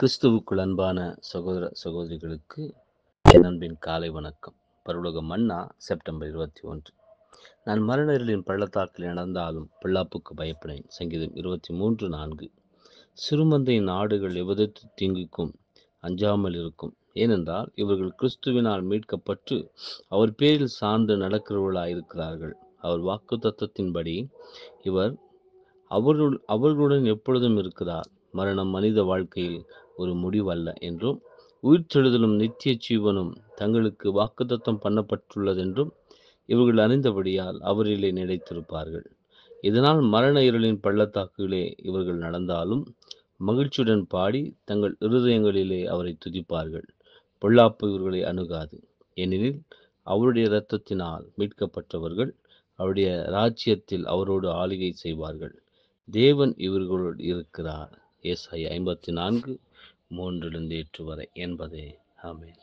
கிறிஸ்துவுக்குள் அன்பான சகோதர சகோதரிகளுக்கு அன்பின் காலை வணக்கம் பருலக மன்னா செப்டம்பர் இருபத்தி ஒன்று நான் மரணர்களின் பள்ளத்தாக்கில் நடந்தாலும் பிள்ளாப்புக்கு பயப்படேன் சங்கீதம் இருபத்தி மூன்று நான்கு சிறுமந்தையின் நாடுகள் எவதற்கு தீங்குக்கும் அஞ்சாமல் இருக்கும் ஏனென்றால் இவர்கள் கிறிஸ்துவினால் மீட்கப்பட்டு அவர் பேரில் சார்ந்து நடக்கிறவர்களாயிருக்கிறார்கள் அவர் வாக்கு தத்துவத்தின்படி இவர் அவர்கள் அவர்களுடன் எப்பொழுதும் இருக்கிறார் மரணம் மனித வாழ்க்கையில் ஒரு முடிவல்ல என்றும் உயிர் உயிர்த்தெழுதலும் நித்திய ஜீவனும் தங்களுக்கு வாக்குத்தத்தம் பண்ணப்பட்டுள்ளதென்றும் இவர்கள் அறிந்தபடியால் அவரிலே நினைத்திருப்பார்கள் இதனால் மரண இருளின் பள்ளத்தாக்குகளே இவர்கள் நடந்தாலும் மகிழ்ச்சியுடன் பாடி தங்கள் இருதயங்களிலே அவரை துதிப்பார்கள் பொல்லாப்பு இவர்களை அணுகாது ஏனெனில் அவருடைய இரத்தத்தினால் மீட்கப்பட்டவர்கள் அவருடைய ராஜ்யத்தில் அவரோடு ஆளுகை செய்வார்கள் தேவன் இவர்களோடு இருக்கிறார் ஏசாய் ஐம்பத்தி நான்கு மூன்றிலிருந்து எட்டு வரை என்பதே ஆமேன்